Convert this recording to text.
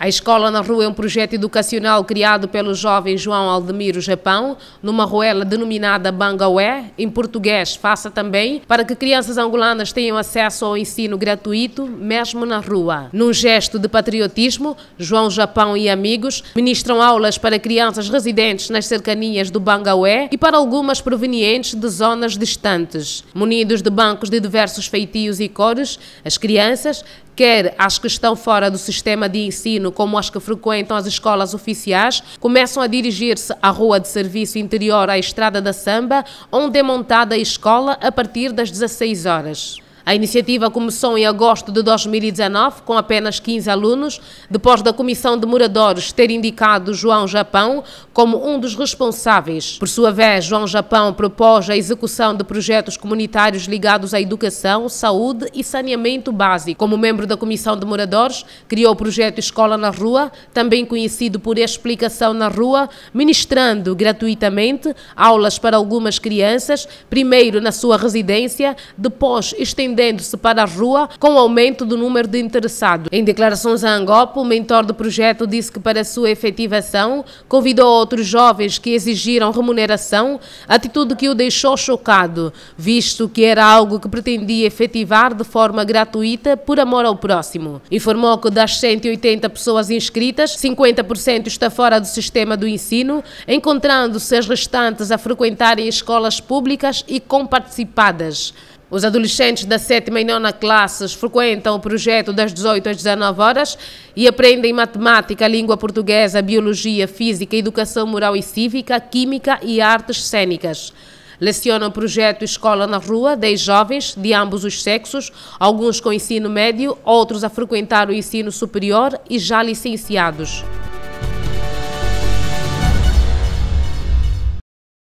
A Escola na Rua é um projeto educacional criado pelo jovem João Aldemiro Japão, numa ruela denominada Bangaué, em português, faça também, para que crianças angolanas tenham acesso ao ensino gratuito, mesmo na rua. Num gesto de patriotismo, João Japão e amigos ministram aulas para crianças residentes nas cercanias do Bangaué e para algumas provenientes de zonas distantes. Munidos de bancos de diversos feitios e cores, as crianças, quer as que estão fora do sistema de ensino ensino, como as que frequentam as escolas oficiais, começam a dirigir-se à rua de serviço interior à Estrada da Samba, onde é montada a escola a partir das 16 horas. A iniciativa começou em agosto de 2019, com apenas 15 alunos, depois da Comissão de Moradores ter indicado João Japão como um dos responsáveis. Por sua vez, João Japão propôs a execução de projetos comunitários ligados à educação, saúde e saneamento básico. Como membro da Comissão de Moradores, criou o projeto Escola na Rua, também conhecido por Explicação na Rua, ministrando gratuitamente aulas para algumas crianças, primeiro na sua residência, depois estendendo estendendo-se para a rua com o aumento do número de interessados. Em declarações a Angopo, o mentor do projeto disse que para sua efetivação convidou outros jovens que exigiram remuneração, atitude que o deixou chocado, visto que era algo que pretendia efetivar de forma gratuita por amor ao próximo. Informou que das 180 pessoas inscritas, 50% está fora do sistema do ensino, encontrando-se as restantes a frequentarem escolas públicas e comparticipadas. Os adolescentes da 7 e 9 classes frequentam então o projeto das 18 às 19 horas e aprendem matemática, língua portuguesa, biologia, física, educação moral e cívica, química e artes cênicas. Leciona o projeto Escola na Rua 10 jovens de ambos os sexos, alguns com ensino médio, outros a frequentar o ensino superior e já licenciados.